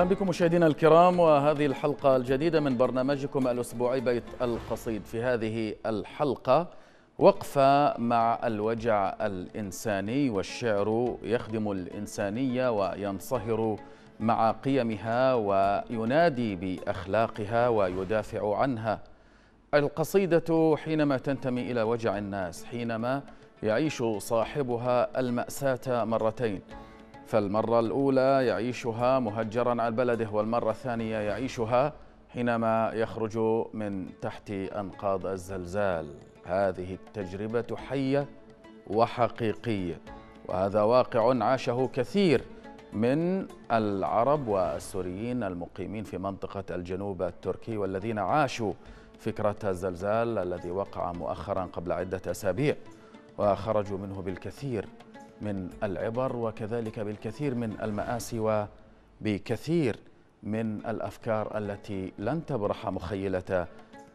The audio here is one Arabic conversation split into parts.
أهلا بكم مشاهدينا الكرام وهذه الحلقة الجديدة من برنامجكم الأسبوعي بيت القصيد في هذه الحلقة وقفة مع الوجع الإنساني والشعر يخدم الإنسانية وينصهر مع قيمها وينادي بأخلاقها ويدافع عنها القصيدة حينما تنتمي إلى وجع الناس حينما يعيش صاحبها المأساة مرتين فالمرة الأولى يعيشها مهجرا عن بلده والمرة الثانية يعيشها حينما يخرج من تحت أنقاض الزلزال هذه التجربة حية وحقيقية وهذا واقع عاشه كثير من العرب والسوريين المقيمين في منطقة الجنوب التركي والذين عاشوا فكرة الزلزال الذي وقع مؤخرا قبل عدة أسابيع وخرجوا منه بالكثير من العبر وكذلك بالكثير من المآسي وبكثير من الأفكار التي لن تبرح مخيلة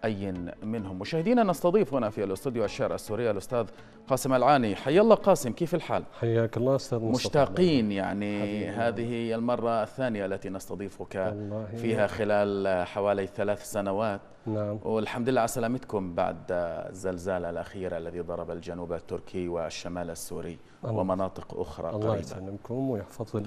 أي منهم مشاهدينا نستضيف هنا في الاستوديو الشارع السورية الأستاذ قاسم العاني حي الله قاسم كيف الحال؟ حياك الله أستاذ مصطفى مشتاقين يعني هذه المرة الثانية التي نستضيفك فيها خلال حوالي ثلاث سنوات نعم والحمد لله على سلامتكم بعد الزلزال الأخير الذي ضرب الجنوب التركي والشمال السوري الله. ومناطق أخرى الله قريبة الله يسلمكم ويحفظ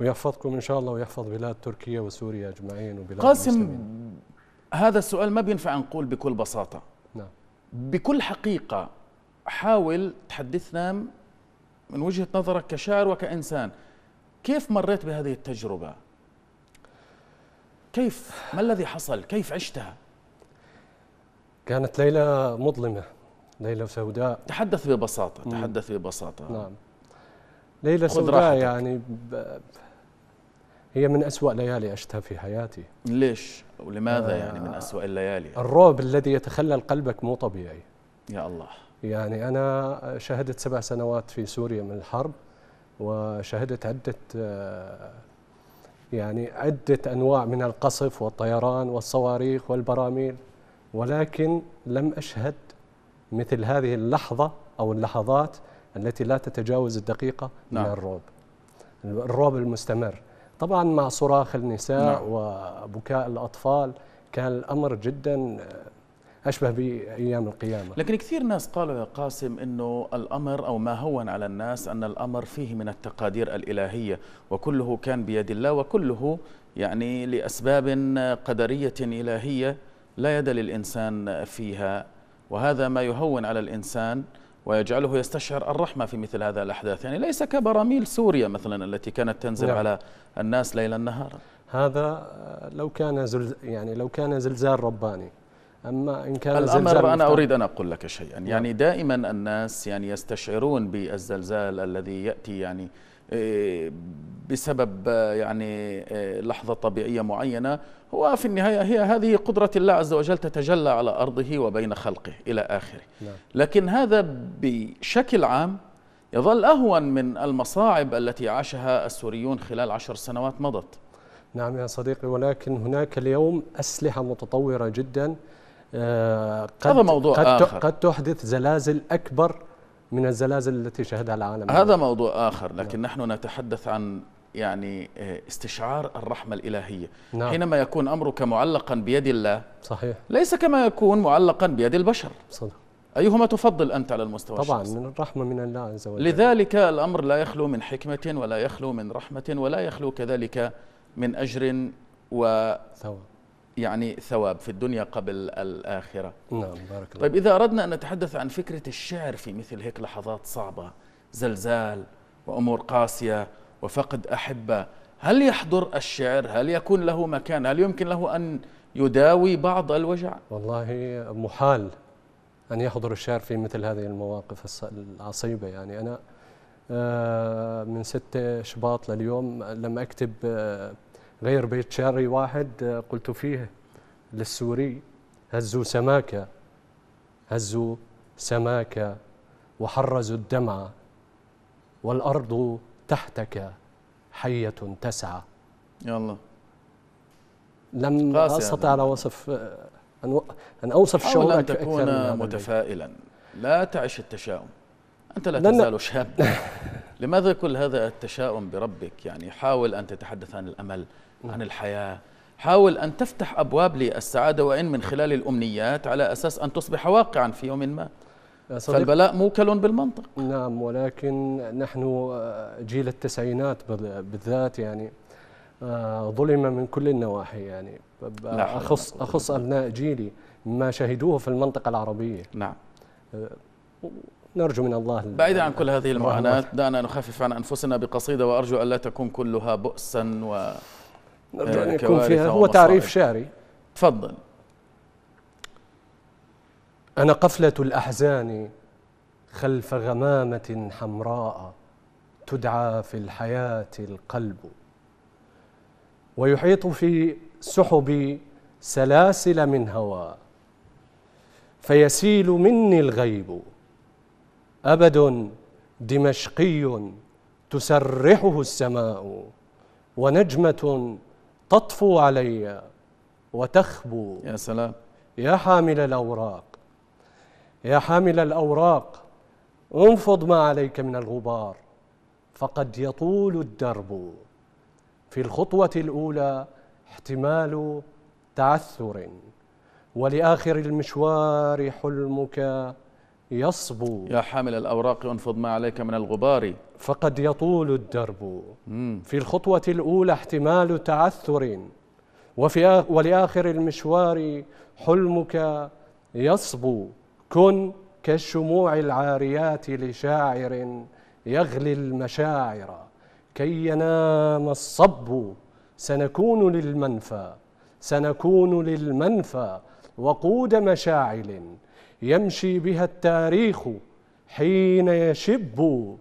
ويحفظكم إن شاء الله ويحفظ بلاد تركيا وسوريا أجمعين وبلاد قاسم المسلمين. هذا السؤال ما بينفع نقول بكل بساطة نعم. بكل حقيقة حاول تحدثنا من وجهة نظرك كشاعر وكإنسان كيف مريت بهذه التجربة؟ كيف ما الذي حصل؟ كيف عشتها؟ كانت ليلة مظلمة ليلة سوداء تحدث ببساطة تحدث ببساطة نعم ليلة سوداء راحتك. يعني ب... هي من أسوأ ليالي عشتها في حياتي ليش؟ ولماذا آه يعني من أسوأ الليالي؟ الرعب الذي يتخلل قلبك مو طبيعي يا الله يعني أنا شهدت سبع سنوات في سوريا من الحرب وشهدت عدة آه، يعني عدة أنواع من القصف والطيران والصواريخ والبراميل ولكن لم أشهد مثل هذه اللحظة أو اللحظات التي لا تتجاوز الدقيقة نعم. من الرعب الرعب المستمر طبعا مع صراخ النساء نعم. وبكاء الأطفال كان الأمر جدا آه، أشبه بأيام القيامة لكن كثير ناس قالوا يا قاسم أنه الأمر أو ما هون على الناس أن الأمر فيه من التقادير الإلهية وكله كان بيد الله وكله يعني لأسباب قدرية إلهية لا يد للإنسان فيها وهذا ما يهون على الإنسان ويجعله يستشعر الرحمة في مثل هذا الأحداث يعني ليس كبراميل سوريا مثلا التي كانت تنزل نعم. على الناس ليلا نهارا هذا لو كان زلز يعني لو كان زلزال رباني أما إن كان الأمر أنا أريد أن أقول لك شيئا يعني نعم. دائما الناس يعني يستشعرون بالزلزال الذي يأتي يعني إيه، بسبب يعني إيه، لحظة طبيعية معينة هو في النهاية هي هذه قدرة الله عز وجل تتجلى على أرضه وبين خلقه إلى آخره نعم. لكن هذا بشكل عام يظل أهون من المصاعب التي عاشها السوريون خلال عشر سنوات مضت نعم يا صديقي ولكن هناك اليوم أسلحة متطورة جدا آه، قد هذا موضوع قد, آخر. قد تحدث زلازل أكبر من الزلازل التي شهدها العالم هذا يعني. موضوع آخر لكن نعم. نحن نتحدث عن يعني آه، استشعار الرحمة الإلهية نعم. حينما يكون أمرك معلقا بيد الله صحيح ليس كما يكون معلقا بيد البشر صدق أيهما تفضل أنت على المستوى طبعا الشخصي؟ من الرحمة من الله عز وجل لذلك الأمر لا يخلو من حكمة ولا يخلو من رحمة ولا يخلو كذلك من أجر ثواب يعني ثواب في الدنيا قبل الآخرة نعم بارك الله طيب إذا أردنا أن نتحدث عن فكرة الشعر في مثل هيك لحظات صعبة زلزال وأمور قاسية وفقد أحبة هل يحضر الشعر هل يكون له مكان هل يمكن له أن يداوي بعض الوجع والله محال أن يحضر الشعر في مثل هذه المواقف العصيبة يعني أنا آه، من 6 شباط لليوم لم أكتب آه، غير بيت شعري واحد آه، قلت فيه للسوري هزوا سماكة هزوا سماكة وحرزوا الدمع والأرض تحتك حية تسعى يا الله لم يعني. أستطع على وصف آه، أن, أن أوصف شعورك أن تكون متفائلا لا تعش التشاؤم أنت لا تزال شاب لماذا كل هذا التشاؤم بربك يعني حاول أن تتحدث عن الأمل عن الحياة حاول أن تفتح أبواب للسعادة وإن من خلال الأمنيات على أساس أن تصبح واقعا في يوم ما فالبلاء موكل بالمنطق نعم ولكن نحن آه، جيل التسعينات بالذات يعني آه، ظلم من كل النواحي يعني أخص, أخص أبناء جيلي ما شهدوه في المنطقة العربية نعم آه، نرجو من الله بعيدا عن كل هذه المعاناة دعنا نخفف عن أنفسنا بقصيدة وأرجو ألا تكون كلها بؤسا و نرجو أن آه، يكون فيها هو تعريف شعري تفضل أنا قفلة الأحزان خلف غمامة حمراء تدعى في الحياة القلب ويحيط في سحبي سلاسل من هوى فيسيل مني الغيب أبد دمشقي تسرحه السماء ونجمة تطفو علي وتخبو يا سلام يا حامل الأوراق يا حامل الأوراق انفض ما عليك من الغبار فقد يطول الدرب في الخطوة الأولى احتمال تعثر ولآخر المشوار حلمك يصبو يا حامل الأوراق انفض ما عليك من الغبار فقد يطول الدرب في الخطوة الأولى احتمال تعثر وفي ولآخر المشوار حلمك يصبو كن كالشموع العاريات لشاعر يغلي المشاعر كي ينام الصب سنكون للمنفى سنكون للمنفى وقود مشاعل يمشي بها التاريخ حين يشب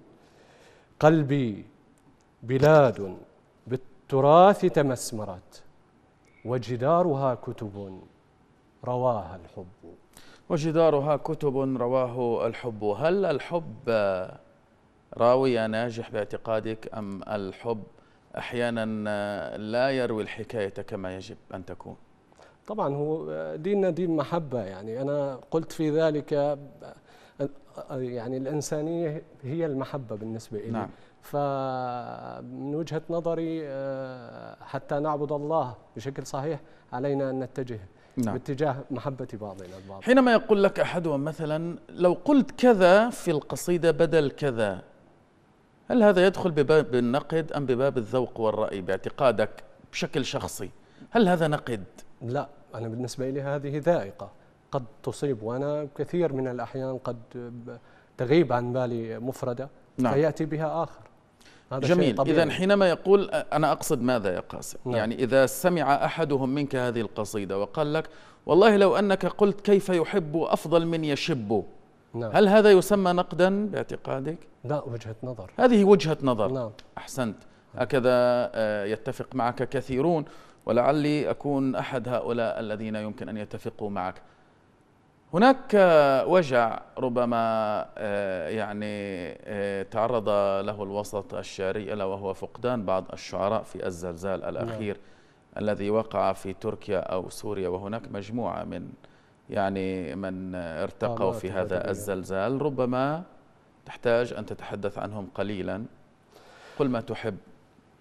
قلبي بلاد بالتراث تمسمرت وجدارها كتب رواها الحب وجدارها كتب رواه الحب هل الحب راوية ناجح باعتقادك أم الحب أحيانا لا يروي الحكاية كما يجب أن تكون طبعا هو آه، ديننا دين محبة يعني أنا قلت في ذلك آه، آه، يعني الإنسانية هي المحبة بالنسبة لي نعم. فمن وجهة نظري حتى نعبد الله بشكل صحيح علينا أن نتجه نعم. باتجاه محبة بعضنا البعض حينما يقول لك أحدهم مثلا لو قلت كذا في القصيدة بدل كذا هل هذا يدخل بباب النقد أم بباب الذوق والرأي باعتقادك بشكل شخصي هل هذا نقد؟ لا أنا بالنسبة لي هذه ذائقة قد تصيب وأنا كثير من الأحيان قد تغيب عن بالي مفردة نعم. فيأتي بها آخر هذا جميل إذا حينما يقول أنا أقصد ماذا يا قاسم نعم. يعني إذا سمع أحدهم منك هذه القصيدة وقال لك والله لو أنك قلت كيف يحب أفضل من يشب نعم. هل هذا يسمى نقدا باعتقادك؟ لا وجهة نظر هذه وجهة نظر نعم. أحسنت هكذا آه، يتفق معك كثيرون ولعلي أكون أحد هؤلاء الذين يمكن أن يتفقوا معك هناك وجع ربما آه، يعني آه، تعرض له الوسط الشعري الا وهو فقدان بعض الشعراء في الزلزال الاخير نعم. الذي وقع في تركيا او سوريا وهناك مجموعه من يعني من ارتقوا في هذا الزلزال ربما تحتاج ان تتحدث عنهم قليلا قل ما تحب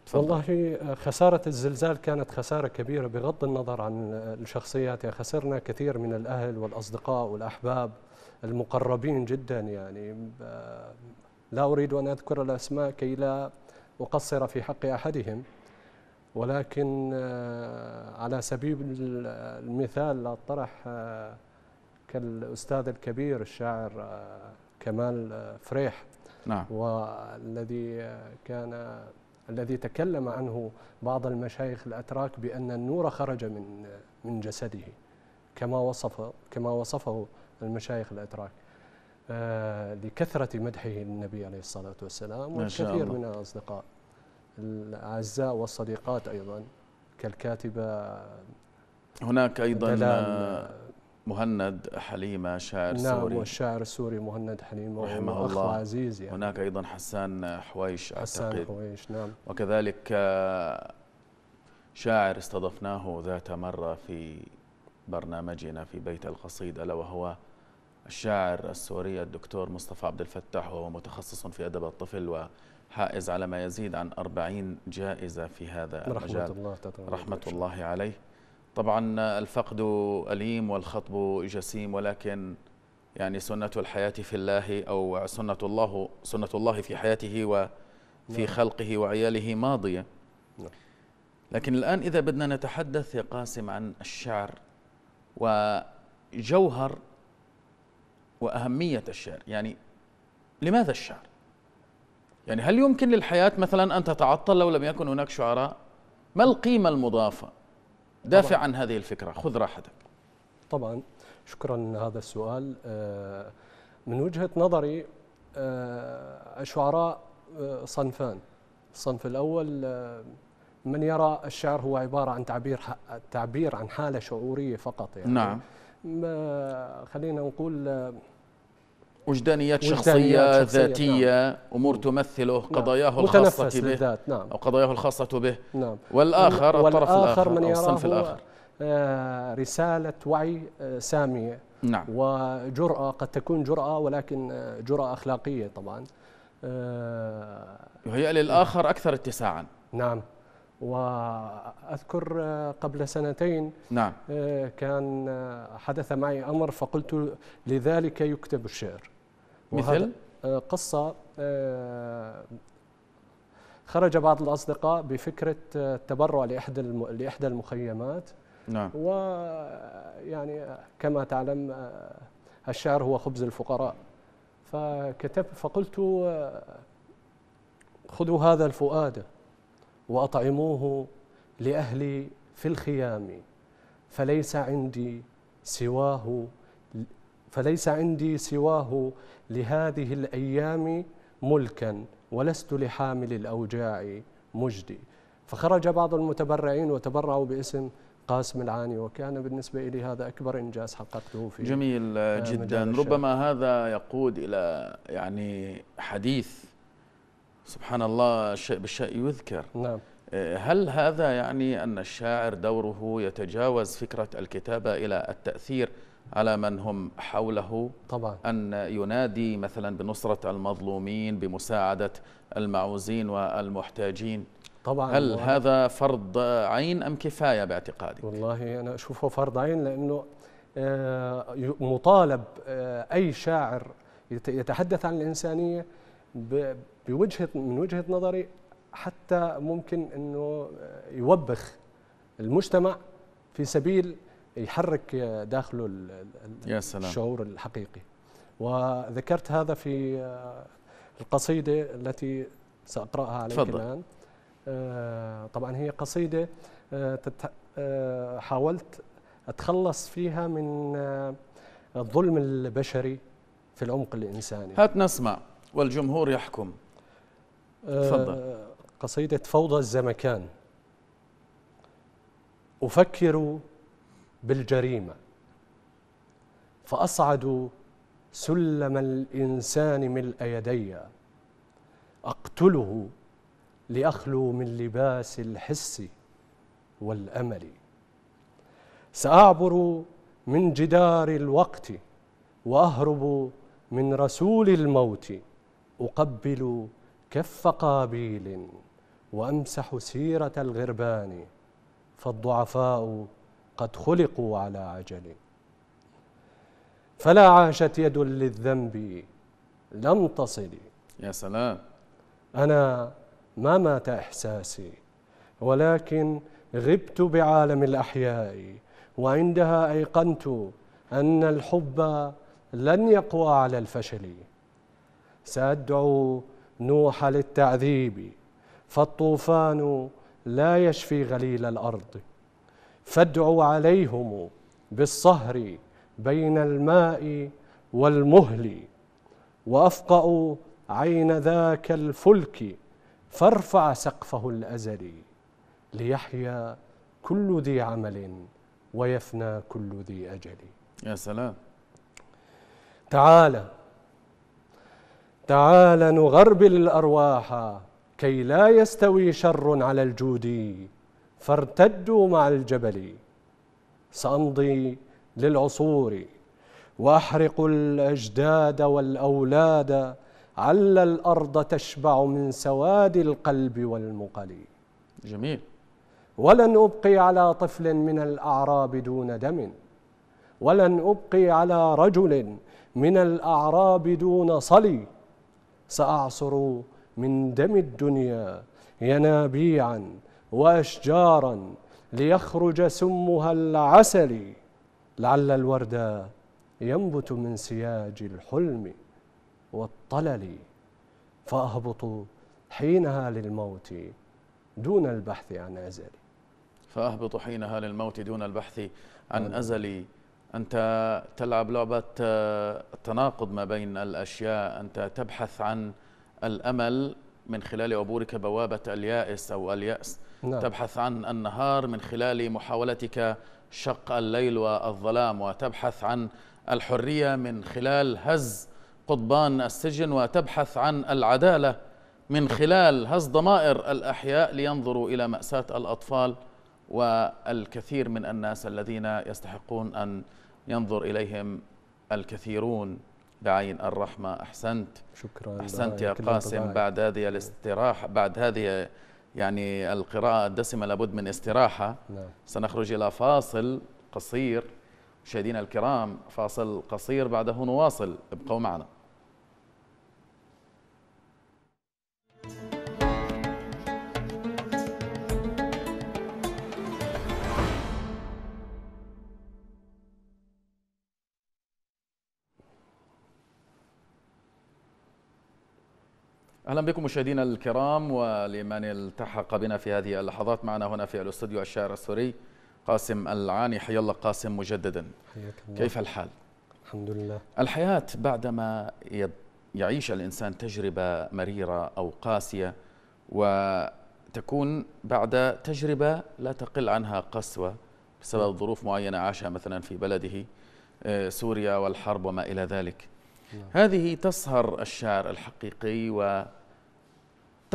تفضل. والله خسارة الزلزال كانت خسارة كبيرة بغض النظر عن الشخصيات يعني خسرنا كثير من الأهل والأصدقاء والأحباب المقربين جدا يعني آه، لا أريد أن أذكر الأسماء كي لا أقصر في حق أحدهم ولكن آه، على سبيل المثال أطرح آه، كالأستاذ الكبير الشاعر كمال فريح نعم والذي كان الذي تكلم عنه بعض المشايخ الأتراك بأن النور خرج من من جسده كما وصف كما وصفه المشايخ الأتراك آه، لكثرة مدحه للنبي عليه الصلاة والسلام والكثير من الأصدقاء الأعزاء والصديقات أيضا كالكاتبة هناك أيضا مهند حليمة شاعر نعم سوري نعم والشاعر السوري مهند حليمة رحمه الله عزيز يعني هناك أيضا حسان حويش حسان أعتقد حويش نعم وكذلك آه، شاعر استضفناه ذات مرة في برنامجنا في بيت القصيد ألا وهو الشاعر السوري الدكتور مصطفى عبد الفتاح وهو متخصص في أدب الطفل وحائز على ما يزيد عن 40 جائزة في هذا رحمة المجال الله رحمة الله عليه طبعا الفقد أليم والخطب جسيم ولكن يعني سنة الحياة في الله أو سنة الله سنة الله في حياته وفي نعم. خلقه وعياله ماضية نعم. لكن الآن إذا بدنا نتحدث يا قاسم عن الشعر وجوهر وأهمية الشعر يعني لماذا الشعر؟ يعني هل يمكن للحياة مثلا أن تتعطل لو لم يكن هناك شعراء؟ ما القيمة المضافة؟ دافع طبعاً. عن هذه الفكرة خذ راحتك طبعا شكرا هذا السؤال آه، من وجهة نظري الشعراء آه، آه، صنفان الصنف الأول من يرى الشعر هو عبارة عن تعبير تعبير عن حالة شعورية فقط يعني نعم خلينا نقول وجدانيات, شخصية, نعم. ذاتية نعم. أمور تمثله نعم. قضاياه الخاصة به نعم. أو قضاياه الخاصة به نعم. والآخر, والآخر الطرف الآخر من يراه الصنف الآخر آه، رسالة وعي آه، سامية نعم. وجرأة قد تكون جرأة ولكن آه، جرأة أخلاقية طبعا يهيأ للآخر أكثر اتساعا نعم وأذكر قبل سنتين نعم. كان حدث معي أمر فقلت لذلك يكتب الشعر مثل آه، قصة آه، خرج بعض الأصدقاء بفكرة آه، التبرع لإحدى لإحدى المخيمات نعم ويعني كما تعلم الشعر هو خبز الفقراء فكتب فقلت خذوا هذا الفؤاد وأطعموه لأهلي في الخيام فليس عندي سواه فليس عندي سواه لهذه الأيام ملكا ولست لحامل الأوجاع مجدي فخرج بعض المتبرعين وتبرعوا باسم قاسم العاني وكان بالنسبة لي هذا أكبر إنجاز حققته في جميل آه، جدا ربما هذا يقود إلى يعني حديث سبحان الله الشيء بالشيء يذكر نعم آه، هل هذا يعني أن الشاعر دوره يتجاوز فكرة الكتابة إلى التأثير على من هم حوله طبعا أن ينادي مثلا بنصرة المظلومين بمساعدة المعوزين والمحتاجين طبعا هل و... هذا فرض عين أم كفاية باعتقادك؟ والله أنا أشوفه فرض عين لأنه آه، مطالب آه، أي شاعر يتحدث عن الإنسانية بوجهة من وجهة نظري حتى ممكن أنه آه، يوبخ المجتمع في سبيل يحرك داخله يا سلام. الشعور الحقيقي وذكرت هذا في آه، القصيدة التي سأقرأها عليك تفضل. الآن آه، طبعا هي قصيدة آه، حاولت أتخلص فيها من الظلم البشري في العمق الإنساني هات نسمع والجمهور يحكم تفضل قصيدة فوضى الزمكان أفكر بالجريمه فاصعد سلم الانسان ملء يدي اقتله لاخلو من لباس الحس والامل ساعبر من جدار الوقت واهرب من رسول الموت اقبل كف قابيل وامسح سيره الغربان فالضعفاء قد خلقوا على عجل فلا عاشت يد للذنب لم تصل يا سلام أنا ما مات إحساسي ولكن غبت بعالم الأحياء وعندها أيقنت أن الحب لن يقوى على الفشل سأدعو نوح للتعذيب فالطوفان لا يشفي غليل الأرض فادع عليهم بالصهر بين الماء والمهل وافقأوا عين ذاك الفلك فارفع سقفه الازلي ليحيا كل ذي عمل ويفنى كل ذي اجل يا سلام تعالى تعالى نغربل الارواح كي لا يستوي شر على الجود فارتدوا مع الجبل سأمضي للعصور وأحرق الأجداد والأولاد عل الأرض تشبع من سواد القلب والمقل جميل ولن أبقي على طفل من الأعراب دون دم ولن أبقي على رجل من الأعراب دون صلي سأعصر من دم الدنيا ينابيعا وأشجارا ليخرج سمها العسل لعل الورد ينبت من سياج الحلم والطلل فأهبط حينها للموت دون البحث عن أزلي فأهبط حينها للموت دون البحث عن نعم. أزلي أنت تلعب لعبة آه، تناقض ما بين الأشياء أنت تبحث عن الأمل من خلال عبورك بوابة اليائس أو اليأس نعم. تبحث عن النهار من خلال محاولتك شق الليل والظلام وتبحث عن الحرية من خلال هز قضبان السجن وتبحث عن العدالة من خلال هز ضمائر الأحياء لينظروا إلى مأساة الأطفال والكثير من الناس الذين يستحقون أن ينظر إليهم الكثيرون بعين الرحمة أحسنت شكرا أحسنت يا قاسم بعد هذه الاستراحة بعد هذه يعني القراءة الدسمة لابد من استراحة نعم. سنخرج إلى فاصل قصير مشاهدينا الكرام فاصل قصير بعده نواصل ابقوا معنا اهلا بكم مشاهدينا الكرام ولمن التحق بنا في هذه اللحظات معنا هنا في الاستوديو الشاعر السوري قاسم العاني حي الله قاسم مجددا حياك الله كيف الحال؟ الحمد لله الحياة بعدما يعيش الإنسان تجربة مريرة أو قاسية وتكون بعد تجربة لا تقل عنها قسوة بسبب نعم. ظروف معينة عاشها مثلا في بلده آه، سوريا والحرب وما إلى ذلك نعم. هذه تصهر الشاعر الحقيقي و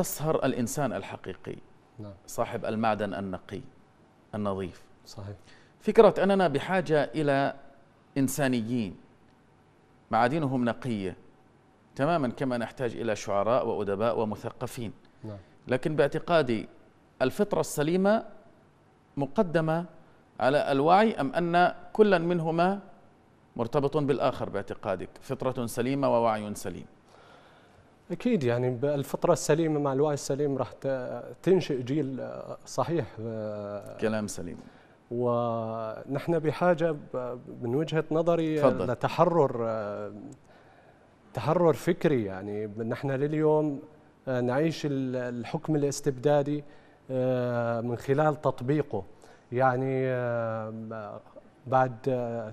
تسهر الإنسان الحقيقي نعم. صاحب المعدن النقي النظيف صحيح فكرة أننا بحاجة إلى إنسانيين معادنهم نقية تماما كما نحتاج إلى شعراء وأدباء ومثقفين نعم. لكن باعتقادي الفطرة السليمة مقدمة على الوعي أم أن كلا منهما مرتبط بالآخر باعتقادك فطرة سليمة ووعي سليم اكيد يعني بالفطره السليمه مع الوعي السليم راح تنشئ جيل صحيح آه، كلام سليم ونحن بحاجه من وجهه نظري آه، فضل. لتحرر آه، تحرر فكري يعني نحن لليوم نعيش الحكم الاستبدادي من خلال تطبيقه يعني بعد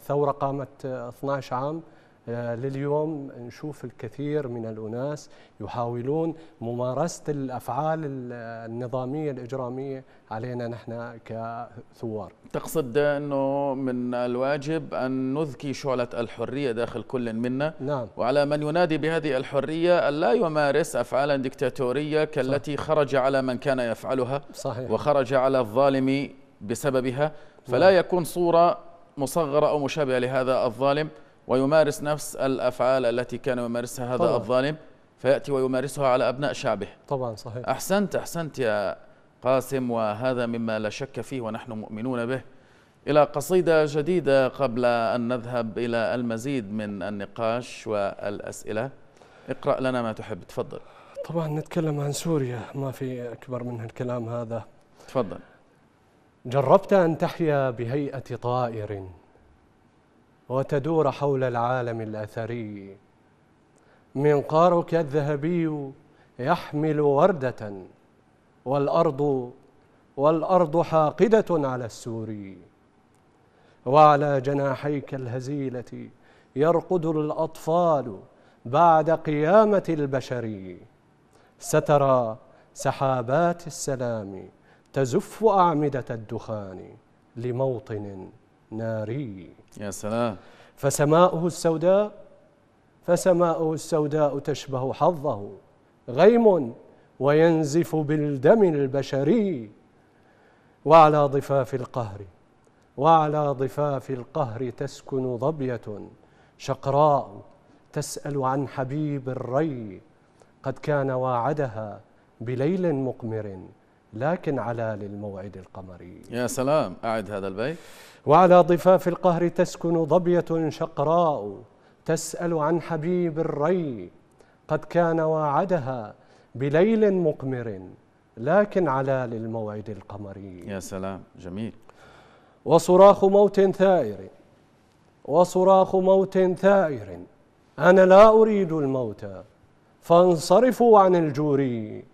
ثوره قامت 12 عام آه، لليوم نشوف الكثير من الأناس يحاولون ممارسة الأفعال النظامية الإجرامية علينا نحن كثوار تقصد أنه من الواجب أن نذكي شعلة الحرية داخل كل منا نعم. وعلى من ينادي بهذه الحرية أن لا يمارس أفعالا ديكتاتورية كالتي صح. خرج على من كان يفعلها صحيح. وخرج على الظالم بسببها فلا نعم. يكون صورة مصغرة أو مشابهة لهذا الظالم ويمارس نفس الأفعال التي كان يمارسها هذا طبعا. الظالم فيأتي ويمارسها على أبناء شعبه طبعا صحيح أحسنت أحسنت يا قاسم وهذا مما لا شك فيه ونحن مؤمنون به إلى قصيدة جديدة قبل أن نذهب إلى المزيد من النقاش والأسئلة اقرأ لنا ما تحب تفضل طبعا نتكلم عن سوريا ما في أكبر من الكلام هذا تفضل جربت أن تحيا بهيئة طائر وتدور حول العالم الأثري منقارك الذهبي يحمل وردة والأرض والأرض حاقدة على السوري وعلى جناحيك الهزيلة يرقد الأطفال بعد قيامة البشر سترى سحابات السلام تزف أعمدة الدخان لموطن ناري يا سلام فسماؤه السوداء فسماؤه السوداء تشبه حظه غيم وينزف بالدم البشري وعلى ضفاف القهر وعلى ضفاف القهر تسكن ظبية شقراء تسأل عن حبيب الري قد كان واعدها بليل مقمر لكن على للموعد القمري يا سلام أعد هذا البيت وعلى ضفاف القهر تسكن ضبية شقراء تسأل عن حبيب الري قد كان واعدها بليل مقمر لكن على للموعد القمري يا سلام جميل وصراخ موت ثائر وصراخ موت ثائر أنا لا أريد الموت فانصرفوا عن الجوري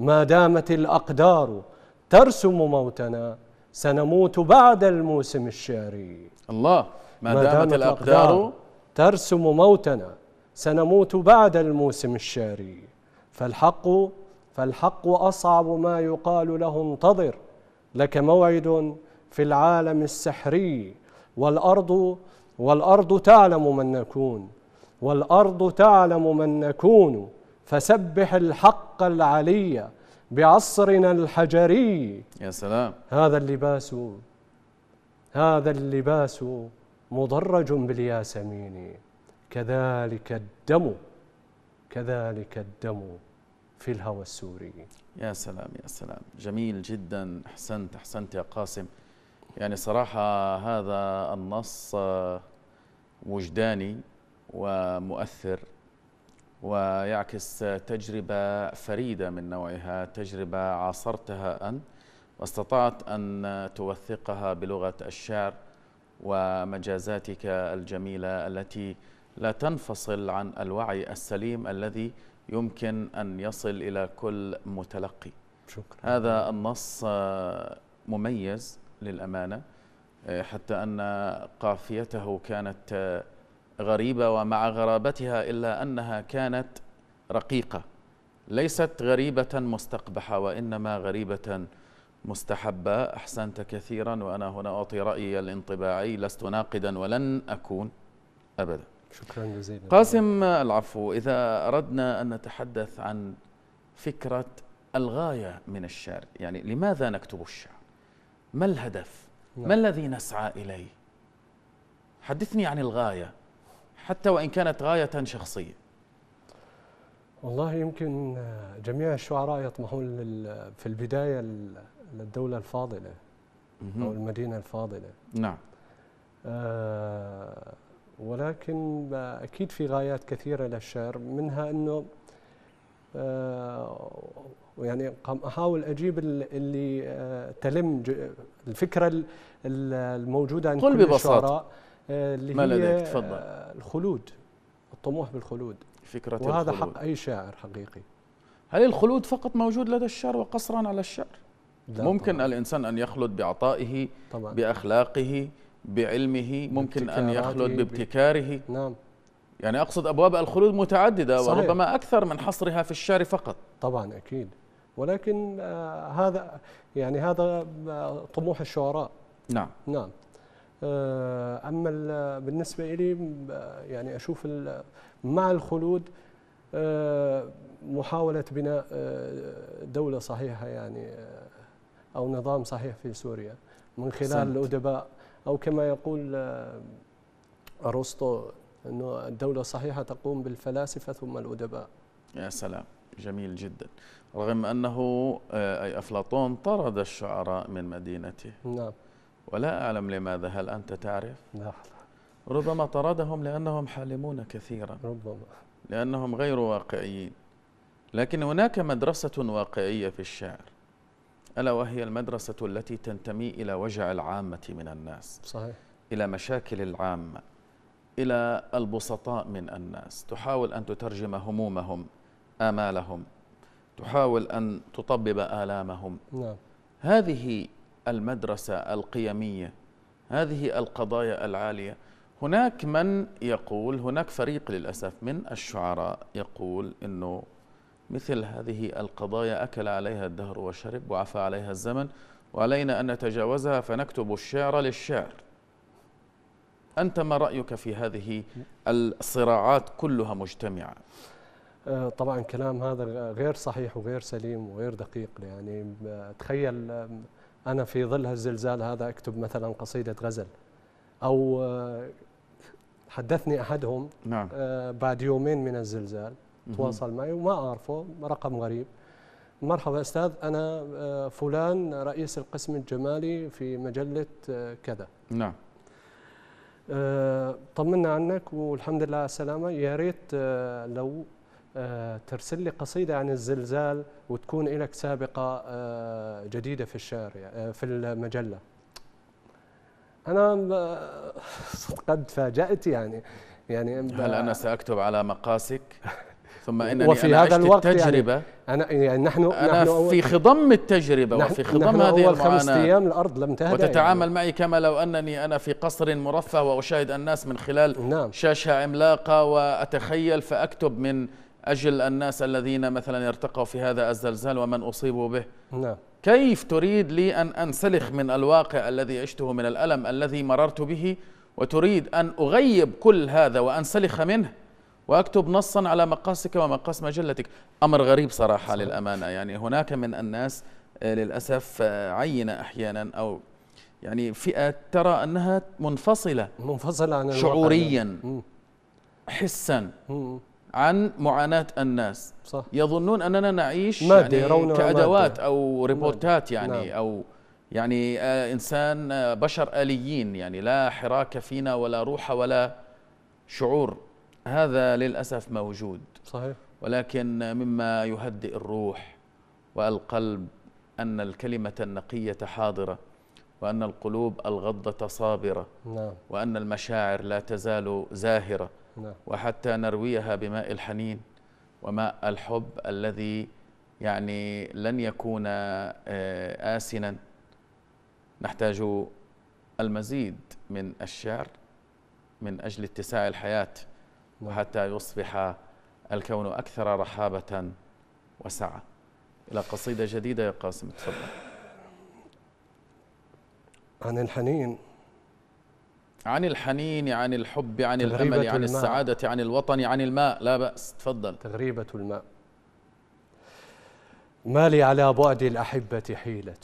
ما دامت الأقدار ترسم موتنا سنموت بعد الموسم الشعري الله ما, ما دامت, دامت الأقدار, الأقدار ترسم موتنا سنموت بعد الموسم الشعري فالحق فالحق أصعب ما يقال له انتظر لك موعد في العالم السحري والأرض والأرض تعلم من نكون والأرض تعلم من نكون فسبح الحق العلي بعصرنا الحجري يا سلام هذا اللباس هذا اللباس مضرج بالياسمين كذلك الدم كذلك الدم في الهوى السوري يا سلام يا سلام جميل جدا احسنت احسنت يا قاسم يعني صراحه هذا النص وجداني ومؤثر ويعكس تجربة فريدة من نوعها تجربة عاصرتها أنت واستطعت أن توثقها بلغة الشعر ومجازاتك الجميلة التي لا تنفصل عن الوعي السليم الذي يمكن أن يصل إلى كل متلقي شكرا. هذا النص مميز للأمانة حتى أن قافيته كانت غريبة ومع غرابتها إلا أنها كانت رقيقة ليست غريبة مستقبحة وإنما غريبة مستحبة أحسنت كثيرا وأنا هنا أعطي رأيي الانطباعي لست ناقدا ولن أكون أبدا شكرا جزيلا قاسم العفو إذا أردنا أن نتحدث عن فكرة الغاية من الشعر يعني لماذا نكتب الشعر ما الهدف نعم. ما الذي نسعى إليه حدثني عن الغاية حتى وإن كانت غاية شخصية والله يمكن آه، جميع الشعراء يطمحون في البداية للدولة الفاضلة أو المدينة الفاضلة نعم آه ولكن آه، أكيد في غايات كثيرة للشعر منها أنه آه يعني احاول اجيب اللي آه، تلم الفكره الموجوده عند قل كل ببساطه آه، اللي ما لديك تفضل آه، الخلود الطموح بالخلود فكرة وهذا الخلود. حق أي شاعر حقيقي هل الخلود فقط موجود لدى الشعر وقصرا على الشعر؟ ممكن طبعا. الإنسان أن يخلد بعطائه طبعا. بأخلاقه بعلمه ممكن أن يخلد بابتكاره نعم يعني أقصد أبواب الخلود متعددة صحيح. وربما أكثر من حصرها في الشعر فقط طبعا أكيد ولكن آه هذا يعني هذا آه، طموح الشعراء نعم نعم آه، اما بالنسبه لي يعني اشوف مع الخلود آه، محاوله بناء آه، دوله صحيحه يعني او نظام صحيح في سوريا من خلال الادباء او كما يقول ارسطو انه الدوله الصحيحه تقوم بالفلاسفه ثم الادباء يا سلام جميل جدا رغم انه اي افلاطون طرد الشعراء من مدينته نعم ولا أعلم لماذا هل أنت تعرف؟ لا ربما طردهم لأنهم حالمون كثيرا ربما لأنهم غير واقعيين لكن هناك مدرسة واقعية في الشعر ألا وهي المدرسة التي تنتمي إلى وجع العامة من الناس صحيح إلى مشاكل العامة إلى البسطاء من الناس تحاول أن تترجم همومهم آمالهم تحاول أن تطبب آلامهم نعم. هذه المدرسة القيمية هذه القضايا العالية هناك من يقول هناك فريق للأسف من الشعراء يقول أنه مثل هذه القضايا أكل عليها الدهر وشرب وعفى عليها الزمن وعلينا أن نتجاوزها فنكتب الشعر للشعر أنت ما رأيك في هذه الصراعات كلها مجتمعة؟ آه، طبعا كلام هذا غير صحيح وغير سليم وغير دقيق يعني تخيل أنا في ظل هالزلزال هذا أكتب مثلا قصيدة غزل أو آه، حدثني أحدهم نعم. آه، بعد يومين من الزلزال تواصل معي وما أعرفه رقم غريب مرحبا أستاذ أنا آه، فلان رئيس القسم الجمالي في مجلة كذا نعم طمنا عنك والحمد لله على السلامة يا ريت لو آه، ترسل لي قصيدة عن الزلزال وتكون لك سابقة آه، جديدة في الشعر آه، في المجلة أنا قد فاجأت يعني يعني هل أنا سأكتب على مقاسك؟ ثم انني وفي أنا هذا الوقت يعني التجربه يعني انا يعني نحن انا نحن في خضم التجربه نحن وفي خضم نحن هذه اول خمس ايام الارض لم تهدأ يعني. وتتعامل يعني معي كما لو انني انا في قصر مرفه واشاهد الناس من خلال نعم شاشه عملاقه واتخيل فاكتب من أجل الناس الذين مثلا ارتقوا في هذا الزلزال ومن أصيبوا به نعم كيف تريد لي أن أنسلخ من الواقع الذي عشته من الألم الذي مررت به وتريد أن أغيب كل هذا وأنسلخ منه وأكتب نصا على مقاسك ومقاس مجلتك أمر غريب صراحة صحيح. للأمانة يعني هناك من الناس آه، للأسف آه، عينة أحيانا أو يعني فئة ترى أنها منفصلة منفصلة عن الواقع شعوريا حسا عن معاناة الناس صح. يظنون أننا نعيش مادة يعني كأدوات مادة. أو ريبورتات يعني نعم. أو يعني آه إنسان آه بشر آليين يعني لا حراك فينا ولا روح ولا شعور هذا للأسف موجود صحيح ولكن مما يهدئ الروح والقلب أن الكلمة النقية حاضرة وأن القلوب الغضة صابرة نعم. وأن المشاعر لا تزال زاهرة نعم. وحتى نرويها بماء الحنين وماء الحب الذي يعني لن يكون آه، آسنا نحتاج المزيد من الشعر من أجل اتساع الحياة نعم. وحتى يصبح الكون أكثر رحابة وسعة إلى قصيدة جديدة يا قاسم تفضل عن الحنين عن الحنين عن الحب عن الأمل عن الماء. السعادة عن الوطن عن الماء لا بأس تفضل تغريبة الماء ما لي على بعد الأحبة حيلة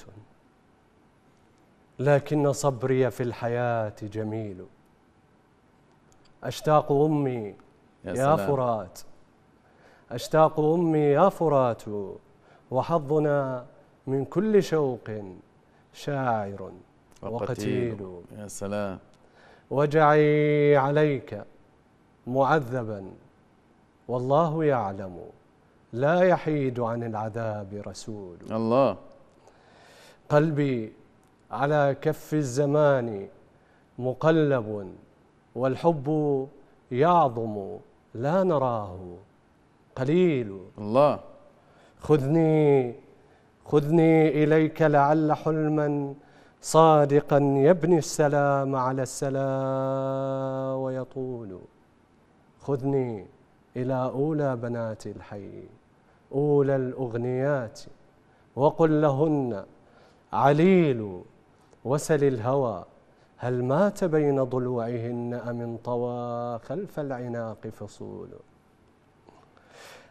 لكن صبري في الحياة جميل أشتاق أمي يا, يا فرات أشتاق أمي يا فرات وحظنا من كل شوق شاعر وقتيل, وقتيل. يا سلام وجعي عليك معذبا والله يعلم لا يحيد عن العذاب رسول الله قلبي على كف الزمان مقلب والحب يعظم لا نراه قليل الله خذني خذني إليك لعل حلما صادقا يبني السلام على السلام ويطول خذني إلى أولى بنات الحي أولى الأغنيات وقل لهن عليل وسل الهوى هل مات بين ضلوعهن أم انطوى خلف العناق فصول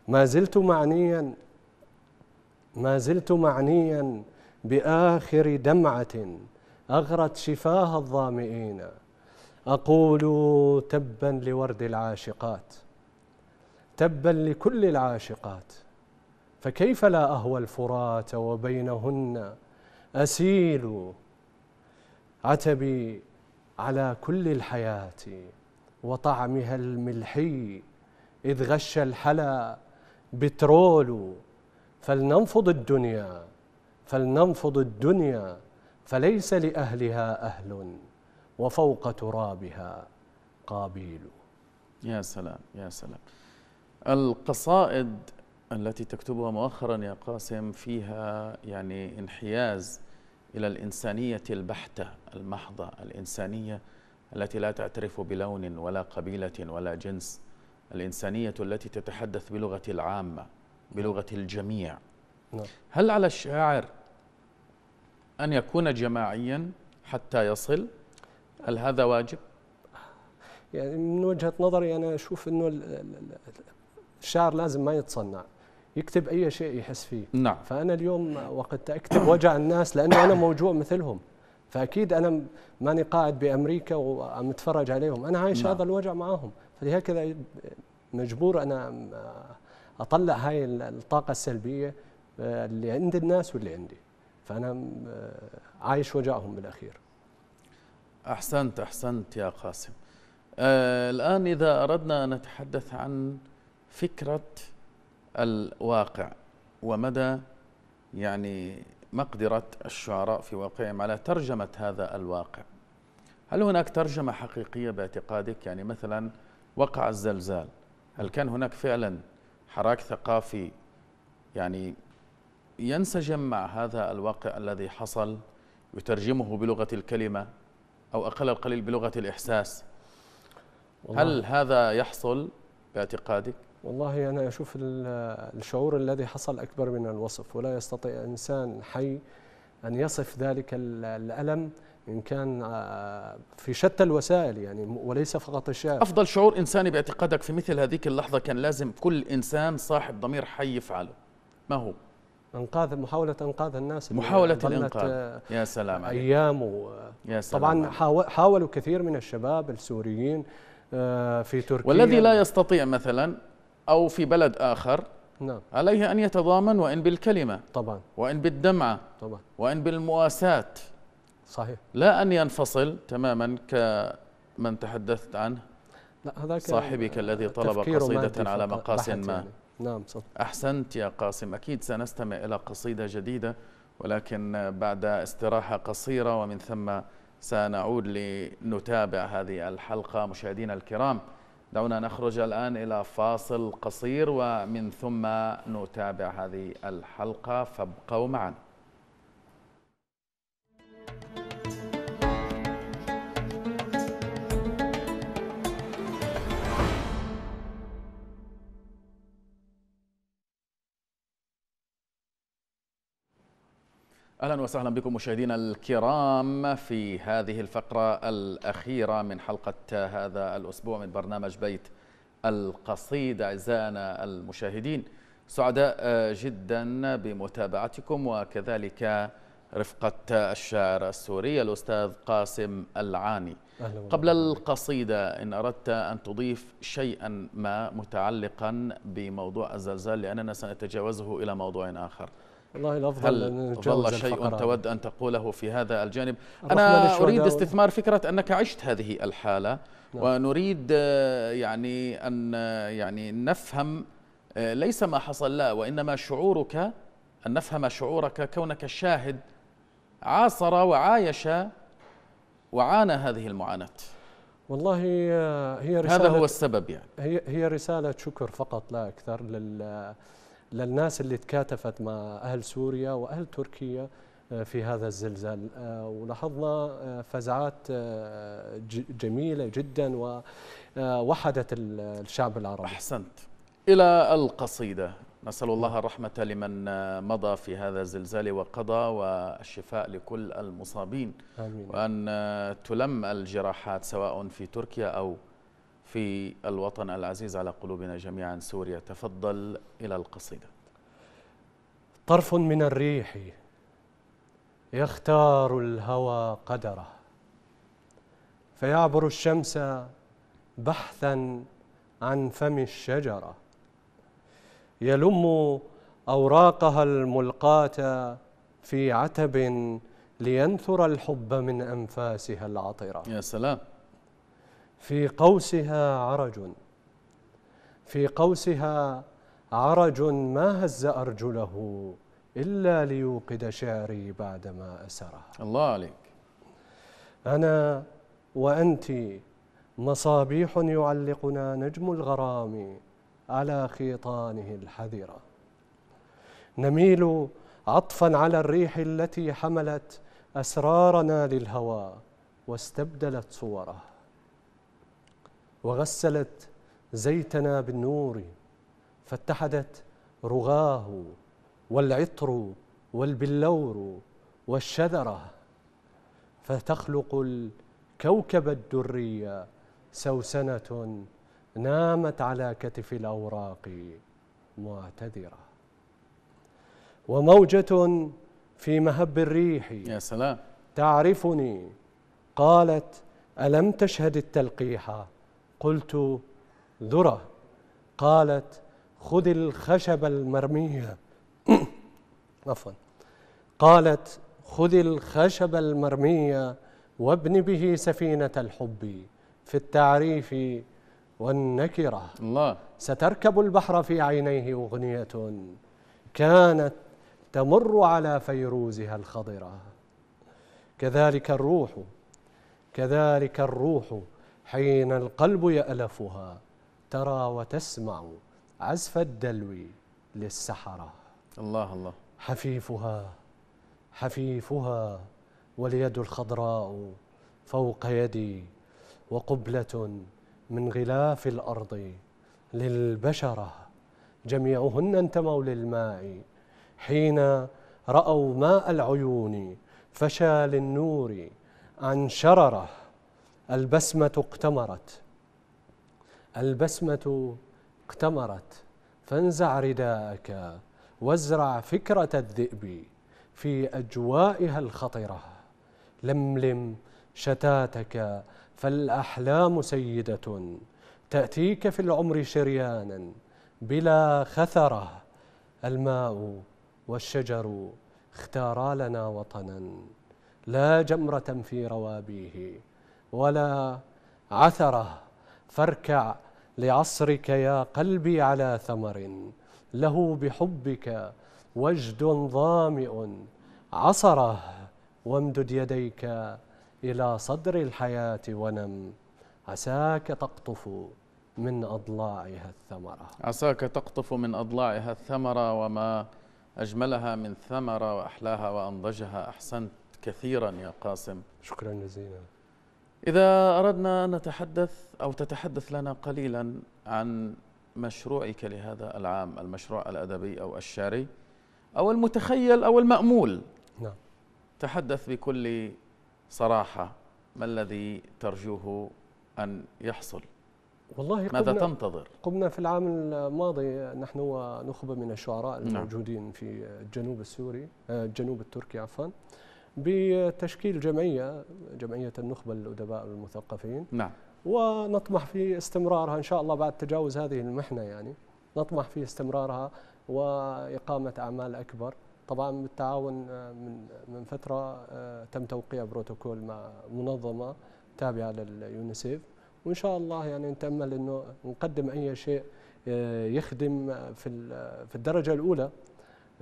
ما زلت معنيا ما زلت معنيا باخر دمعه اغرت شفاه الظامئين اقول تبا لورد العاشقات تبا لكل العاشقات فكيف لا اهوى الفرات وبينهن اسيل عتبي على كل الحياه وطعمها الملحي إذ غش الحلا بترول فلننفض الدنيا فلننفض الدنيا فليس لأهلها أهل وفوق ترابها قابيل يا سلام يا سلام القصائد التي تكتبها مؤخرا يا قاسم فيها يعني انحياز إلى الإنسانية البحتة المحضة الإنسانية التي لا تعترف بلون ولا قبيلة ولا جنس الإنسانية التي تتحدث بلغة العامة بلغة الجميع نعم. هل على الشاعر أن يكون جماعيا حتى يصل هل هذا واجب؟ يعني من وجهة نظري أنا أشوف أنه الشاعر لازم ما يتصنع يكتب أي شيء يحس فيه نعم. فأنا اليوم وقت أكتب وجع الناس لأنه أنا موجوع مثلهم فأكيد أنا ماني قاعد بأمريكا ومتفرج عليهم أنا عايش نعم. هذا الوجع معهم فلهكذا مجبور أنا أطلع هاي الطاقة السلبية آه، اللي عند الناس واللي عندي فأنا آه، عايش وجعهم بالأخير أحسنت أحسنت يا قاسم آه، الآن إذا أردنا أن نتحدث عن فكرة الواقع ومدى يعني مقدرة الشعراء في واقعهم على ترجمة هذا الواقع هل هناك ترجمة حقيقية باعتقادك يعني مثلا وقع الزلزال هل كان هناك فعلا حراك ثقافي يعني ينسجم مع هذا الواقع الذي حصل يترجمه بلغة الكلمة أو أقل القليل بلغة الإحساس والله هل هذا يحصل باعتقادك؟ والله أنا أشوف الشعور الذي حصل أكبر من الوصف ولا يستطيع إنسان حي أن يصف ذلك الألم إن كان آه، في شتى الوسائل يعني وليس فقط الشعر أفضل شعور إنساني باعتقادك في مثل هذيك اللحظة كان لازم كل إنسان صاحب ضمير حي يفعله ما هو؟ انقاذ محاوله انقاذ الناس محاوله الانقاذ آه، يا سلام عليك. ايام و... يا سلام طبعا عليك. حاولوا كثير من الشباب السوريين آه، في تركيا والذي لا يستطيع مثلا او في بلد اخر نعم. عليه ان يتضامن وان بالكلمه طبعا وان بالدمعه طبعا وان بالمواساه صحيح لا ان ينفصل تماما كمن تحدثت عنه لا هذاك صاحبك الذي طلب قصيده على مقاس ما يعني. نعم صح. أحسنت يا قاسم أكيد سنستمع إلى قصيدة جديدة ولكن بعد استراحة قصيرة ومن ثم سنعود لنتابع هذه الحلقة مشاهدينا الكرام دعونا نخرج الآن إلى فاصل قصير ومن ثم نتابع هذه الحلقة فابقوا معنا اهلا وسهلا بكم مشاهدينا الكرام في هذه الفقره الاخيره من حلقه هذا الاسبوع من برنامج بيت القصيد اعزائنا المشاهدين سعداء آه، جدا بمتابعتكم وكذلك رفقة الشاعر السوري الأستاذ قاسم العاني أهلا قبل القصيدة إن أردت أن تضيف شيئا ما متعلقا بموضوع الزلزال لأننا سنتجاوزه إلى موضوع آخر والله الافضل هل ظل شيء تود ان تقوله في هذا الجانب انا اريد استثمار فكره انك عشت هذه الحاله نعم. ونريد آه، يعني ان آه، يعني نفهم آه، ليس ما حصل لا وانما شعورك ان نفهم شعورك كونك شاهد عاصر وعايش وعانى هذه المعاناه والله هي رسالة هذا هو السبب يعني هي هي رسالة شكر فقط لا أكثر لل للناس اللي تكاتفت مع أهل سوريا وأهل تركيا آه، في هذا الزلزال آه، ولاحظنا آه، فزعات جميلة جدا ووحدت الشعب العربي أحسنت إلى القصيدة نسأل الله الرحمة لمن مضى في هذا الزلزال وقضى والشفاء لكل المصابين آمين. وأن تلم الجراحات سواء في تركيا أو في الوطن العزيز على قلوبنا جميعا سوريا تفضل إلى القصيدة طرف من الريح يختار الهوى قدره فيعبر الشمس بحثا عن فم الشجرة يلم أوراقها الملقاة في عتب لينثر الحب من أنفاسها العطرة يا سلام في قوسها عرج في قوسها عرج ما هز أرجله إلا ليوقد شعري بعدما أسره الله عليك أنا وأنت مصابيح يعلقنا نجم الغرام على خيطانه الحذرة نميل عطفا على الريح التي حملت أسرارنا للهوى واستبدلت صوره وغسلت زيتنا بالنور فاتحدت رغاه والعطر والبلور والشذره فتخلق الكوكب الدري سوسنه نامت على كتف الاوراق معتذره وموجه في مهب الريح يا سلام تعرفني قالت الم تشهد التلقيح قلت ذرة قالت خذ الخشب المرمية عفوا قالت خذ الخشب المرمية وابن به سفينة الحب في التعريف والنكرة الله ستركب البحر في عينيه أغنية كانت تمر على فيروزها الخضرة كذلك الروح كذلك الروح حين القلب يألفها ترى وتسمع عزف الدلو للسحرة الله الله حفيفها حفيفها واليد الخضراء فوق يدي وقبلة من غلاف الأرض للبشرة جميعهن انتموا للماء حين رأوا ماء العيون فشى للنور عن شرره البسمة اقتمرت البسمة اقتمرت فانزع رداءك وازرع فكرة الذئب في أجوائها الخطرة لملم شتاتك فالأحلام سيدة تأتيك في العمر شريانا بلا خثرة الماء والشجر اختارا لنا وطنا لا جمرة في روابيه ولا عثره فاركع لعصرك يا قلبي على ثمر له بحبك وجد ظامئ عصره وامدد يديك إلى صدر الحياة ونم عساك تقطف من أضلاعها الثمرة عساك تقطف من أضلاعها الثمرة وما أجملها من ثمرة وأحلاها وأنضجها أحسنت كثيرا يا قاسم شكرا جزيلا إذا أردنا أن نتحدث أو تتحدث لنا قليلا عن مشروعك لهذا العام المشروع الأدبي أو الشعري أو المتخيل أو المأمول نعم تحدث بكل صراحة ما الذي ترجوه أن يحصل والله قمنا ماذا تنتظر؟ قمنا في العام الماضي نحن ونخبة من الشعراء نعم. الموجودين نعم. في الجنوب السوري آه، الجنوب التركي عفوا بتشكيل جمعية جمعية النخبة للأدباء والمثقفين نعم ونطمح في استمرارها إن شاء الله بعد تجاوز هذه المحنة يعني نطمح في استمرارها وإقامة أعمال أكبر طبعا بالتعاون آه، من من فترة آه، تم توقيع بروتوكول مع منظمة تابعة لليونيسيف وإن شاء الله يعني نتأمل أنه نقدم أي شيء آه، يخدم في في الدرجة الأولى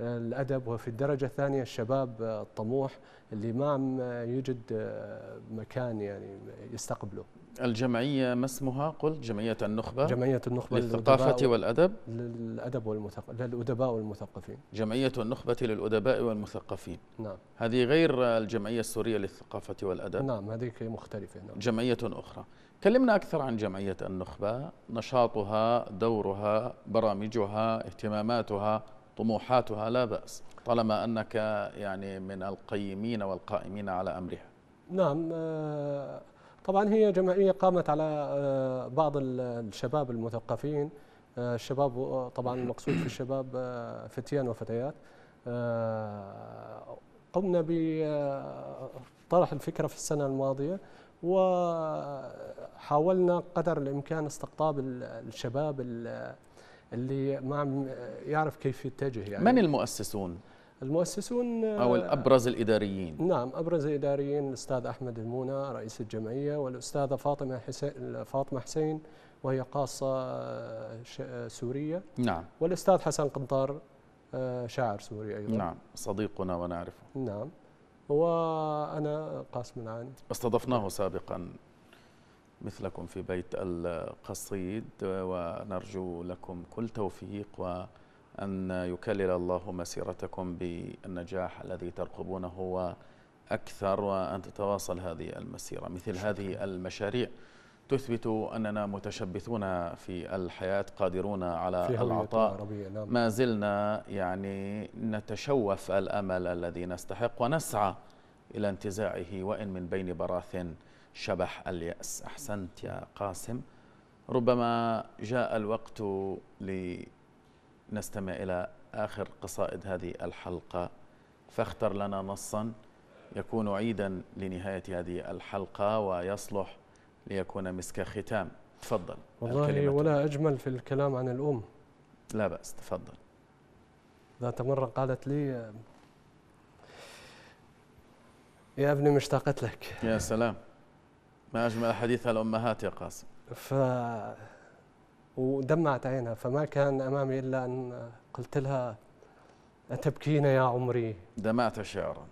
الادب وفي الدرجه الثانيه الشباب آه، الطموح اللي ما عم يوجد آه، مكان يعني يستقبله. الجمعيه ما اسمها قل جمعيه النخبه جمعيه النخبه للثقافه والادب للادب والمثقف للادباء والمثقفين جمعيه النخبه للادباء والمثقفين نعم هذه غير الجمعيه السوريه للثقافه والادب نعم هذه مختلفه نعم جمعيه اخرى كلمنا اكثر عن جمعيه النخبه نشاطها دورها برامجها اهتماماتها طموحاتها لا بأس طالما أنك يعني من القيمين والقائمين على أمرها نعم آه، طبعا هي جمعية قامت على آه، بعض الشباب المثقفين آه، الشباب طبعا المقصود في الشباب فتيان وفتيات قمنا بطرح الفكرة في السنة الماضية وحاولنا قدر الإمكان استقطاب الشباب اللي ما عم يعرف كيف يتجه يعني من المؤسسون؟ المؤسسون آه، او الابرز الاداريين نعم ابرز الاداريين الاستاذ احمد المونة رئيس الجمعيه والاستاذه فاطمه حسين فاطمه حسين وهي قاصه آه، آه، سوريه نعم والاستاذ حسن قنطار شاعر سوري ايضا نعم صديقنا ونعرفه نعم وانا قاسم العاني استضفناه سابقا مثلكم في بيت القصيد ونرجو لكم كل توفيق وأن يكلل الله مسيرتكم بالنجاح الذي ترقبونه وأكثر وأن تتواصل هذه المسيرة مثل هذه المشاريع تثبت أننا متشبثون في الحياة قادرون على العطاء نعم. ما زلنا يعني نتشوف الأمل الذي نستحق ونسعى إلى انتزاعه وإن من بين براثن شبح اليأس أحسنت يا قاسم ربما جاء الوقت لنستمع إلى آخر قصائد هذه الحلقة فاختر لنا نصا يكون عيدا لنهاية هذه الحلقة ويصلح ليكون مسك ختام تفضل والله ولا أجمل في الكلام عن الأم لا بأس تفضل ذات مرة قالت لي يا ابني مشتاقة لك يا سلام ما أجمل حديث الأمهات يا قاسم ف ودمعت عينها فما كان أمامي إلا أن قلت لها أتبكين يا عمري دمعت شعرا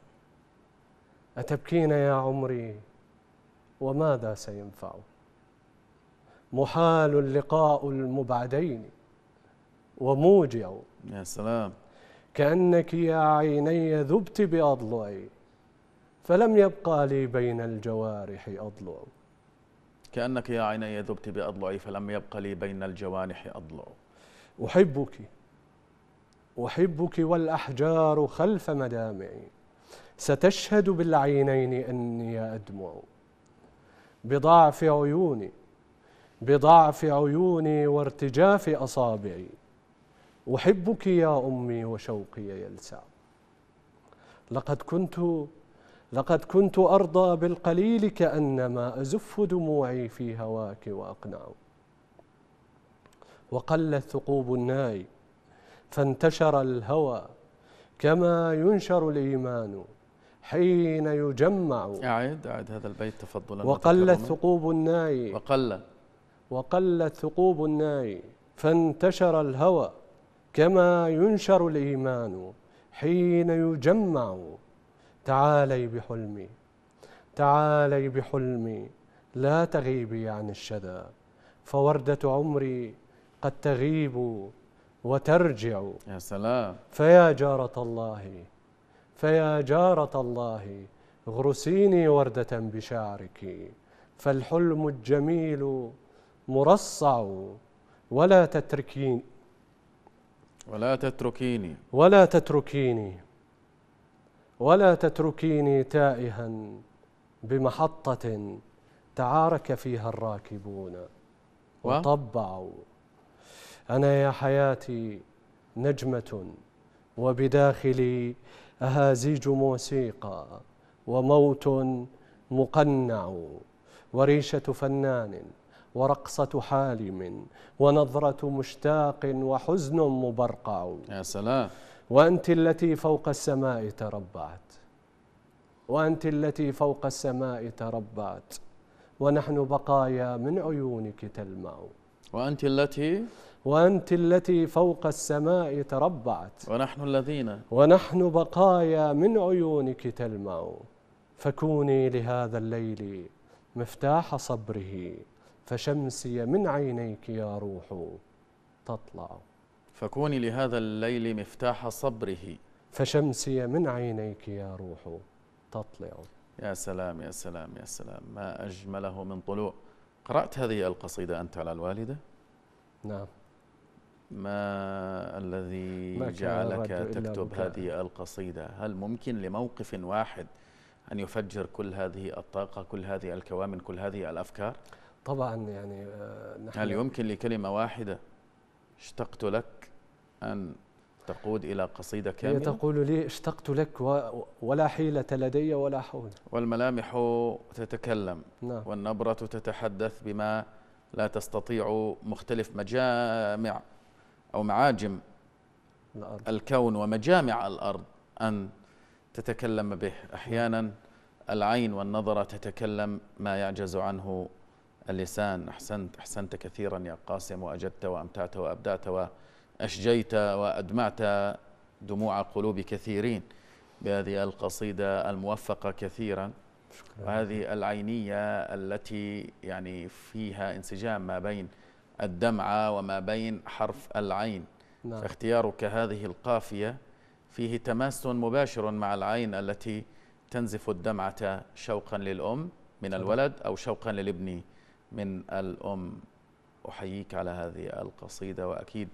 أتبكين يا عمري وماذا سينفع محال اللقاء المبعدين وموجع يا سلام كأنك يا عيني ذبت بأضلعي فلم يبقى لي بين الجوارح أضلع كأنك يا عيني ذبت بأضلعي فلم يبق لي بين الجوانح أضلع أحبك أحبك والأحجار خلف مدامعي ستشهد بالعينين أني أدمع بضعف عيوني بضعف عيوني وارتجاف أصابعي أحبك يا أمي وشوقي يلسع لقد كنت لقد كنت أرضى بالقليل كأنما أزف دموعي في هواك وأقنع وقلت ثقوب الناي فانتشر الهوى كما ينشر الإيمان حين يجمع أعد أعد هذا البيت تفضلا وقلت ثقوب الناي وقل وقلت ثقوب الناي فانتشر الهوى كما ينشر الإيمان حين يجمع تعالي بحلمي تعالي بحلمي لا تغيبي عن الشذا فوردة عمري قد تغيب وترجع يا سلام فيا جارة الله فيا جارة الله غرسيني وردة بشعرك فالحلم الجميل مرصع ولا تتركيني ولا تتركيني ولا تتركيني ولا تتركيني تائها بمحطة تعارك فيها الراكبون وطبعوا أنا يا حياتي نجمة وبداخلي أهازيج موسيقى وموت مقنع وريشة فنان ورقصة حالم ونظرة مشتاق وحزن مبرقع يا سلام وأنت التي فوق السماء تربعت وأنت التي فوق السماء تربعت ونحن بقايا من عيونك تلمع وأنت التي وأنت التي فوق السماء تربعت ونحن الذين ونحن بقايا من عيونك تلمع فكوني لهذا الليل مفتاح صبره فشمسي من عينيك يا روح تطلع فكوني لهذا الليل مفتاح صبره فشمسي من عينيك يا روح تطلع يا سلام يا سلام يا سلام ما أجمله من طلوع قرأت هذه القصيدة أنت على الوالدة؟ نعم ما الذي ما جعلك تكتب هذه القصيدة؟ هل ممكن لموقف واحد أن يفجر كل هذه الطاقة كل هذه الكوامن كل هذه الأفكار؟ طبعا يعني آه، نحن هل يمكن لكلمة واحدة اشتقت لك أن تقود إلى قصيدة كاملة هي تقول لي اشتقت لك ولا حيلة لدي ولا حول والملامح تتكلم نعم. والنبرة تتحدث بما لا تستطيع مختلف مجامع أو معاجم الأرض. الكون ومجامع الأرض أن تتكلم به أحيانا العين والنظرة تتكلم ما يعجز عنه اللسان أحسنت أحسنت كثيرا يا قاسم وأجدت وأمتعت وأبدعت و أشجيت وأدمعت دموع قلوب كثيرين بهذه القصيدة الموفقة كثيرا شكرا. وهذه العينية التي يعني فيها انسجام ما بين الدمعة وما بين حرف العين نعم. فاختيارك هذه القافية فيه تماس مباشر مع العين التي تنزف الدمعة شوقا للأم من الولد أو شوقا للابن من الأم أحييك على هذه القصيدة وأكيد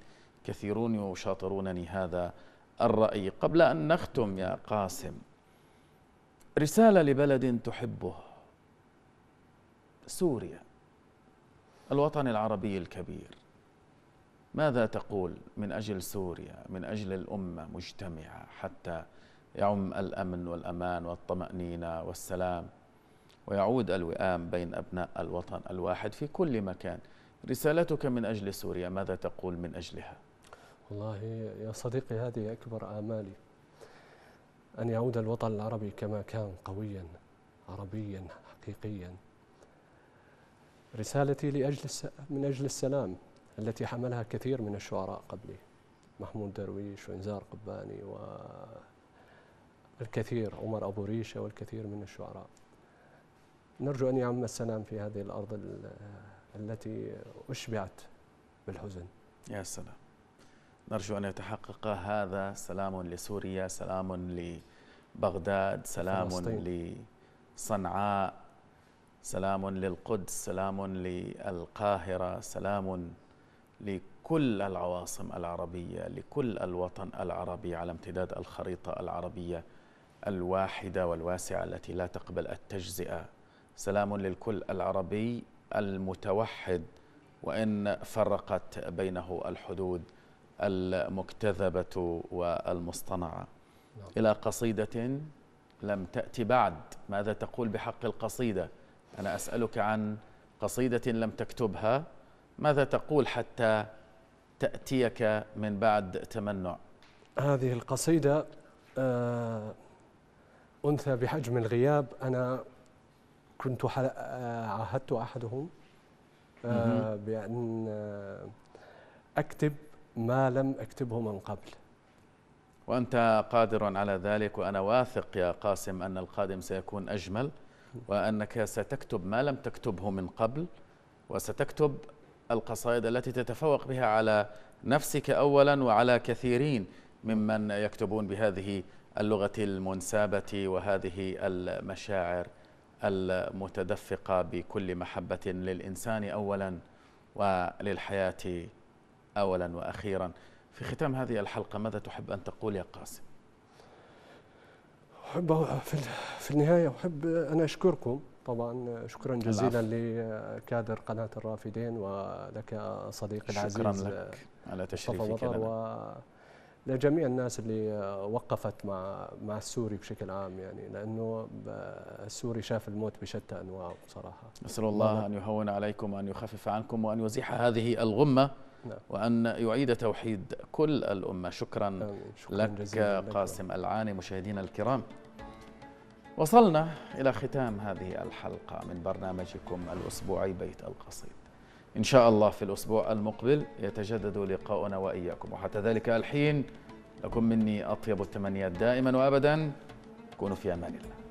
كثيرون يشاطرونني هذا الرأي قبل أن نختم يا قاسم رسالة لبلد تحبه سوريا الوطن العربي الكبير ماذا تقول من أجل سوريا من أجل الأمة مجتمعة حتى يعم الأمن والأمان والطمأنينة والسلام ويعود الوئام بين أبناء الوطن الواحد في كل مكان رسالتك من أجل سوريا ماذا تقول من أجلها؟ والله يا صديقي هذه أكبر آمالي أن يعود الوطن العربي كما كان قويا عربيا حقيقيا رسالتي لأجل من أجل السلام التي حملها كثير من الشعراء قبلي محمود درويش وإنزار قباني والكثير عمر أبو ريشة والكثير من الشعراء نرجو أن يعم السلام في هذه الأرض التي أشبعت بالحزن يا سلام نرجو أن يتحقق هذا سلام لسوريا سلام لبغداد سلام لصنعاء سلام للقدس سلام للقاهرة سلام لكل العواصم العربية لكل الوطن العربي على امتداد الخريطة العربية الواحدة والواسعة التي لا تقبل التجزئة سلام للكل العربي المتوحد وإن فرقت بينه الحدود المكتذبة والمصطنعة نعم. إلى قصيدة لم تأتي بعد ماذا تقول بحق القصيدة أنا أسألك عن قصيدة لم تكتبها ماذا تقول حتى تأتيك من بعد تمنع هذه القصيدة آه، أنثى بحجم الغياب أنا كنت آه، عاهدت أحدهم آه، بأن أكتب ما لم أكتبه من قبل وأنت قادر على ذلك وأنا واثق يا قاسم أن القادم سيكون أجمل وأنك ستكتب ما لم تكتبه من قبل وستكتب القصائد التي تتفوق بها على نفسك أولا وعلى كثيرين ممن يكتبون بهذه اللغة المنسابة وهذه المشاعر المتدفقة بكل محبة للإنسان أولا وللحياة اولا واخيرا في ختام هذه الحلقه ماذا تحب ان تقول يا قاسم؟ احب في النهايه احب ان اشكركم طبعا شكرا جزيلا العفو. لكادر قناه الرافدين ولك صديقي العزيز شكرا لك على تشريفك لنا لجميع الناس اللي وقفت مع مع السوري بشكل عام يعني لانه السوري شاف الموت بشتى انواعه بصراحه نسال الله نعم. ان يهون عليكم وان يخفف عنكم وان يزيح هذه الغمه نعم. وأن يعيد توحيد كل الأمة شكرا, شكرا لك قاسم العاني مشاهدينا الكرام وصلنا إلى ختام هذه الحلقة من برنامجكم الأسبوعي بيت القصيد إن شاء الله في الأسبوع المقبل يتجدد لقاؤنا وإياكم وحتى ذلك الحين لكم مني أطيب التمنيات دائما وأبدا كونوا في أمان الله